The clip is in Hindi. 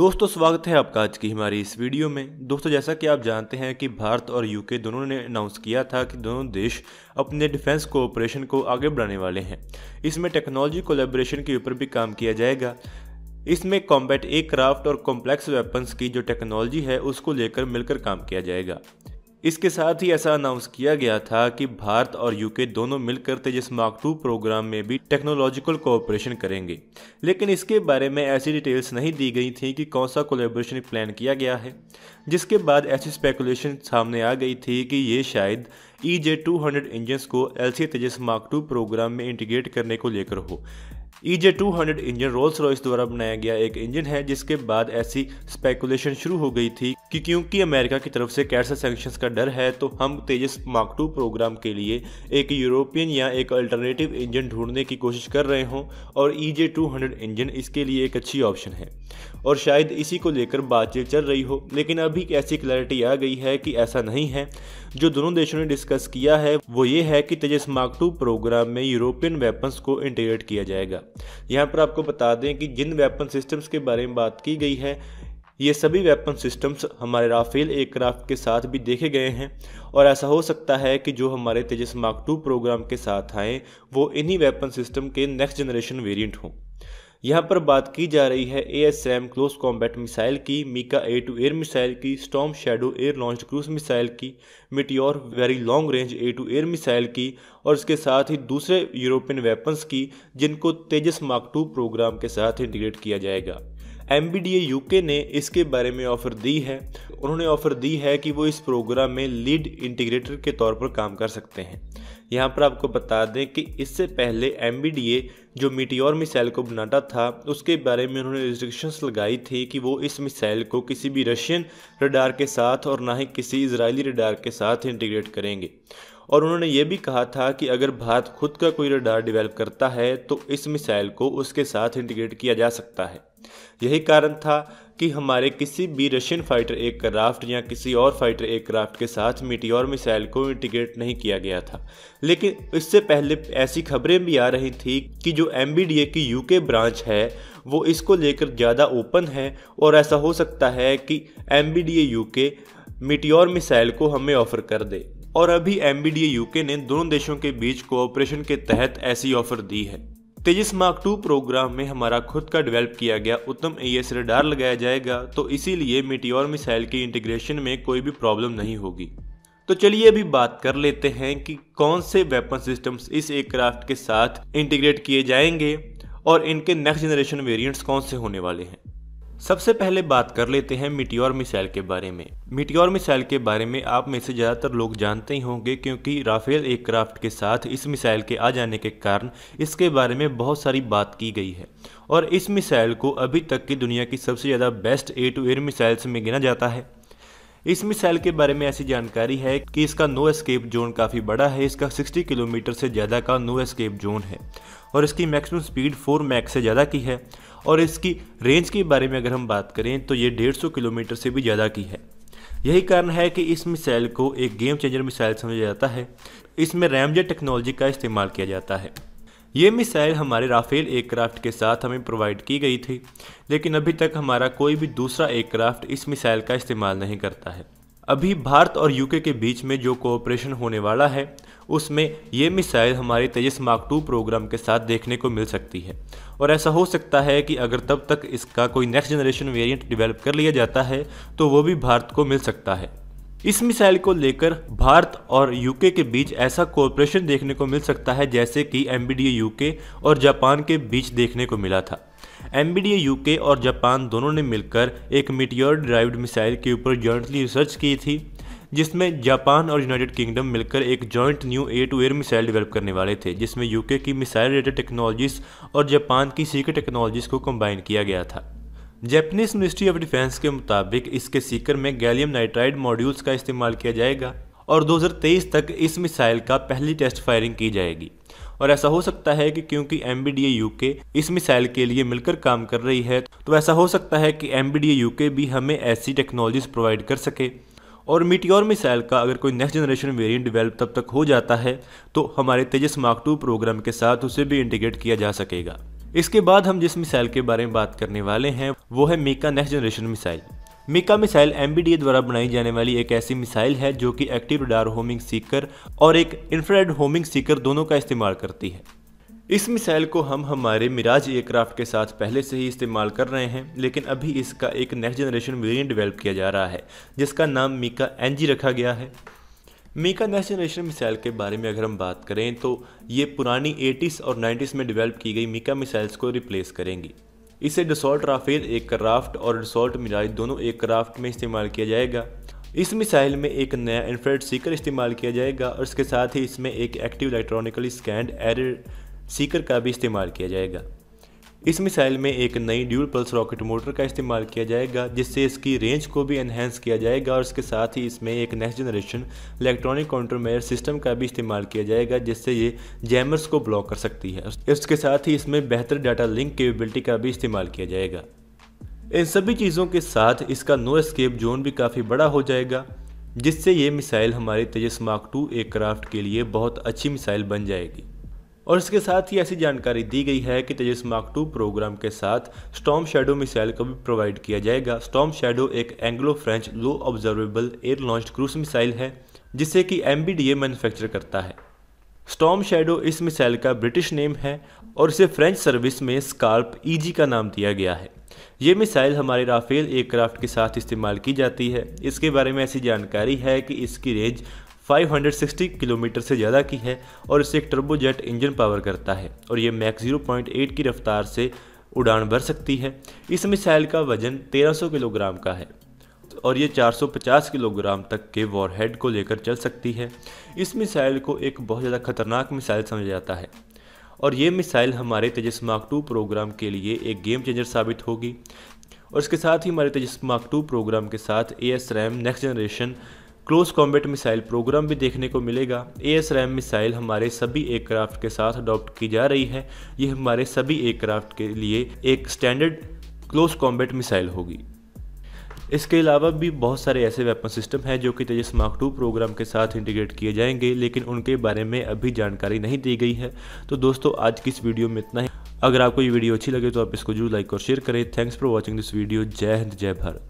दोस्तों स्वागत है आपका आज की हमारी इस वीडियो में दोस्तों जैसा कि आप जानते हैं कि भारत और यूके दोनों ने अनाउंस किया था कि दोनों देश अपने डिफेंस कोऑपरेशन को आगे बढ़ाने वाले हैं इसमें टेक्नोलॉजी कोलेब्रेशन के ऊपर भी काम किया जाएगा इसमें कॉम्बैट एयरक्राफ्ट और कॉम्प्लेक्स वेपन्स की जो टेक्नोलॉजी है उसको लेकर मिलकर काम किया जाएगा इसके साथ ही ऐसा अनाउंस किया गया था कि भारत और यूके दोनों मिलकर तेजस मार्क टू प्रोग्राम में भी टेक्नोलॉजिकल कोऑपरेशन करेंगे लेकिन इसके बारे में ऐसी डिटेल्स नहीं दी गई थी कि कौन सा कोलेब्रेशन प्लान किया गया है जिसके बाद ऐसी स्पेकुलेशन सामने आ गई थी कि ये शायद E J two hundred engines को L C Tejas mark two programme में इंटीग्रेट करने को लेकर हो E J two hundred engine Rolls Royce द्वारा बनाया गया एक इंजन है जिसके बाद ऐसी स्पेकुलेशन शुरू हो गई थी कि क्योंकि अमेरिका की तरफ से कैसा सेंक्शंस का डर है तो हम तेजस मार्क टू प्रोग्राम के लिए एक यूरोपियन या एक अल्टरनेटिव इंजन ढूंढने की कोशिश कर रहे हों और E J two hundred engine इसके लिए एक अच्छी ऑप्शन है और शायद इसी को लेकर बातचीत चल रही हो लेकिन अभी ऐसी क्लैरिटी आ गई है कि ऐसा नहीं है जो दोनों देशों ने डिस्कस किया है वो ये है कि तेजस मार्क टू प्रोग्राम में यूरोपियन वेपन्स को इंटीग्रेट किया जाएगा यहाँ पर आपको बता दें कि जिन वेपन सिस्टम्स के बारे में बात की गई है ये सभी वेपन सिस्टम्स हमारे राफेल एयरक्राफ्ट के साथ भी देखे गए हैं और ऐसा हो सकता है कि जो हमारे तेजस मार्क टू प्रोग्राम के साथ आएँ वो इन्हीं वेपन सिस्टम के नेक्स्ट जनरेशन वेरिएंट हों यहाँ पर बात की जा रही है A S M close combat missile की MICA air to air missile की Storm Shadow air launch cruise missile की Meteor very long range air to air missile की और इसके साथ ही दूसरे यूरोपियन वेपन्स की जिनको तेजस मार्क टू प्रोग्राम के साथ इंटीग्रेट किया जाएगा एम बी डी के ने इसके बारे में ऑफर दी है उन्होंने ऑफर दी है कि वो इस प्रोग्राम में लीड इंटीग्रेटर के तौर पर काम कर सकते हैं यहाँ पर आपको बता दें कि इससे पहले एम बी डी ए जो मीटियोर मिसाइल को बनाता था उसके बारे में उन्होंने रिस्ट्रिक्शंस लगाई थी कि वो इस मिसाइल को किसी भी रशियन रडार के साथ और ना ही किसी इसराइली रडार के साथ इंटीग्रेट करेंगे और उन्होंने ये भी कहा था कि अगर भारत खुद का कोई रडार डेवलप करता है तो इस मिसाइल को उसके साथ इंटीग्रेट किया जा सकता है यही कारण था कि हमारे किसी भी रशियन फाइटर एयरक्राफ्ट या किसी और फाइटर एयरक्राफ्ट के साथ और मिसाइल को इंटीग्रेट नहीं किया गया था लेकिन इससे पहले ऐसी खबरें भी आ रही थी कि जो एम की यूके ब्रांच है वो इसको लेकर ज़्यादा ओपन है और ऐसा हो सकता है कि M B UK Meteor missile को हमें ऑफर कर दे और अभी एम यूके ने दोनों देशों के बीच कोऑपरेशन के तहत ऐसी ऑफर दी है तेजस मार्क टू प्रोग्राम में हमारा खुद का डेवलप किया गया उत्तम ए एस रडार लगाया जाएगा तो इसीलिए मिटियोर मिसाइल के इंटीग्रेशन में कोई भी प्रॉब्लम नहीं होगी तो चलिए अभी बात कर लेते हैं कि कौन से वेपन सिस्टम्स इस एयरक्राफ्ट के साथ इंटीग्रेट किए जाएंगे और इनके नेक्स्ट जनरेशन वेरिएंट्स कौन से होने वाले हैं सबसे पहले बात कर लेते हैं मिट्योर मिसाइल के बारे में मिट्योर मिसाइल के बारे में आप में से ज़्यादातर लोग जानते ही होंगे क्योंकि राफेल एयरक्राफ्ट के साथ इस मिसाइल के आ जाने के कारण इसके बारे में बहुत सारी बात की गई है और इस मिसाइल को अभी तक की दुनिया की सबसे ज़्यादा best air to air missiles में गिना जाता है इस मिसाइल के बारे में ऐसी जानकारी है कि इसका नो एस्केप जोन काफ़ी बड़ा है इसका 60 किलोमीटर से ज़्यादा का नो एस्केप जोन है और इसकी मैक्सिमम स्पीड 4 मैक से ज़्यादा की है और इसकी रेंज के बारे में अगर हम बात करें तो ये 150 किलोमीटर से भी ज़्यादा की है यही कारण है कि इस मिसाइल को एक गेम चेंजर मिसाइल समझा जाता है इसमें रैमजेट टेक्नोलॉजी का इस्तेमाल किया जाता है ये मिसाइल हमारे राफेल एयरक्राफ्ट के साथ हमें प्रोवाइड की गई थी लेकिन अभी तक हमारा कोई भी दूसरा एयरक्राफ्ट इस मिसाइल का इस्तेमाल नहीं करता है अभी भारत और यूके के बीच में जो कोऑपरेशन होने वाला है उसमें ये मिसाइल हमारे तेजस मार्क टू प्रोग्राम के साथ देखने को मिल सकती है और ऐसा हो सकता है कि अगर तब तक इसका कोई नेक्स्ट जनरेशन वेरिएंट डेवलप कर लिया जाता है तो वो भी भारत को मिल सकता है इस मिसाइल को लेकर भारत और यूके के बीच ऐसा कोऑपरेशन देखने को मिल सकता है जैसे कि एम यूके और जापान के बीच देखने को मिला था एम यूके और जापान दोनों ने मिलकर एक मिटियोर ड्राइव्ड मिसाइल के ऊपर जॉइंटली रिसर्च की थी जिसमें जापान और यूनाइटेड किंगडम मिलकर एक joint new air to air missile develop करने वाले थे जिसमें यूके की मिसाइल रिलेटेड टेक्नोलॉजीज और जापान की सीकर टेक्नोलॉजीज को कंबाइन किया गया था जैपनीज मिनिस्ट्री ऑफ डिफेंस के मुताबिक इसके सीकर में गैलियम नाइट्राइड मॉड्यूल्स का इस्तेमाल किया जाएगा और 2023 तक इस मिसाइल का पहली टेस्ट फायरिंग की जाएगी और ऐसा हो सकता है कि क्योंकि एम यूके इस मिसाइल के लिए मिलकर काम कर रही है तो ऐसा हो सकता है कि एम यूके भी हमें ऐसी टेक्नोलॉजीज प्रोवाइड कर सके और मीटियोर मिसाइल का अगर कोई नेक्स्ट जनरेशन वेरिएंट डेवलप तब तक हो जाता है तो हमारे तेजस मार्क टू प्रोग्राम के साथ उसे भी इंटीग्रेट किया जा सकेगा इसके बाद हम जिस मिसाइल के बारे में बात करने वाले हैं वो है MICA next generation missile MICA missile M द्वारा बनाई जाने वाली एक ऐसी मिसाइल है जो कि एक्टिव डार होमिंग सीकर और एक इंफ्रेड होमिंग सीकर दोनों का इस्तेमाल करती है इस मिसाइल को हम हमारे मिराज एयरक्राफ्ट के साथ पहले से ही इस्तेमाल कर रहे हैं लेकिन अभी इसका एक नेक्स्ट जनरेशन वेरिएंट डेवलप किया जा रहा है जिसका नाम मीका एनजी रखा गया है मीका नेक्स्ट जनरेशन मिसाइल के बारे में अगर हम बात करें तो ये पुरानी एटीस और नाइन्टीज़ में डिवेल्प की गई मीका मिसाइल्स को रिप्लेस करेंगी इसे डिसॉल्ट राफेल क्राफ्ट और डिसॉल्ट मिराज दोनों एयरक्राफ्ट में इस्तेमाल किया जाएगा इस मिसाइल में एक नया इन्फ्रेड सीकर इस्तेमाल किया जाएगा और इसके साथ ही इसमें एक एक्टिव इलेक्ट्रॉनिकली स्कैंड एर सीकर का भी इस्तेमाल किया जाएगा इस मिसाइल में एक नई ड्यूल पल्स रॉकेट मोटर का इस्तेमाल किया जाएगा जिससे इसकी रेंज को भी एनहेंस किया जाएगा और इसके साथ ही इसमें एक next generation electronic countermeasure system का भी इस्तेमाल किया जाएगा जिससे ये जैमर्स को ब्लॉक कर सकती है इसके साथ ही इसमें बेहतर डाटा लिंक केपेबिलिटी का भी इस्तेमाल किया जाएगा इन सभी चीज़ों के साथ इसका नो एस्केप जोन भी काफ़ी बड़ा हो जाएगा जिससे ये मिसाइल हमारी तेजस मार्क टू एयरक्राफ्ट के लिए बहुत अच्छी मिसाइल बन जाएगी और इसके साथ ही ऐसी जानकारी दी गई है कि तेजस मार्क टू प्रोग्राम के साथ स्टॉम शेडो मिसाइल को भी प्रोवाइड किया जाएगा स्टॉम शेडो एक Anglo French low observable air launch cruise missile है जिसे कि एम मैन्युफैक्चर करता है स्टॉम शेडो इस मिसाइल का ब्रिटिश नेम है और इसे फ्रेंच सर्विस में स्कार्प ईजी e का नाम दिया गया है ये मिसाइल हमारे राफेल एयरक्राफ्ट के साथ इस्तेमाल की जाती है इसके बारे में ऐसी जानकारी है कि इसकी रेंज 560 किलोमीटर से ज़्यादा की है और इसे एक टर्बोजेट इंजन पावर करता है और ये मैक 0.8 की रफ्तार से उड़ान भर सकती है इस मिसाइल का वजन 1300 किलोग्राम का है और ये 450 किलोग्राम तक के वॉरहेड को लेकर चल सकती है इस मिसाइल को एक बहुत ज़्यादा खतरनाक मिसाइल समझा जाता है और ये मिसाइल हमारे तेजस मार्क टू प्रोग्राम के लिए एक गेम चेंजर साबित होगी और इसके साथ ही हमारे तेजस मार्क टू प्रोग्राम के साथ A S RAAM next generation close combat missile programme भी देखने को मिलेगा ए एस रैम मिसाइल हमारे सभी एयरक्राफ्ट के साथ अडॉप्ट की जा रही है ये हमारे सभी एयरक्राफ्ट के लिए एक स्टैंडर्ड क्लोज कॉम्बैट मिसाइल होगी इसके अलावा भी बहुत सारे ऐसे वेपन सिस्टम हैं जो कि तेजस मार्क टू प्रोग्राम के साथ इंटीग्रेट किए जाएंगे लेकिन उनके बारे में अभी जानकारी नहीं दी गई है तो दोस्तों आज की इस वीडियो में इतना ही अगर आपको ये वीडियो अच्छी लगे तो आप इसको जरूर लाइक और शेयर करें thanks for watching this video जय हिंद जय भारत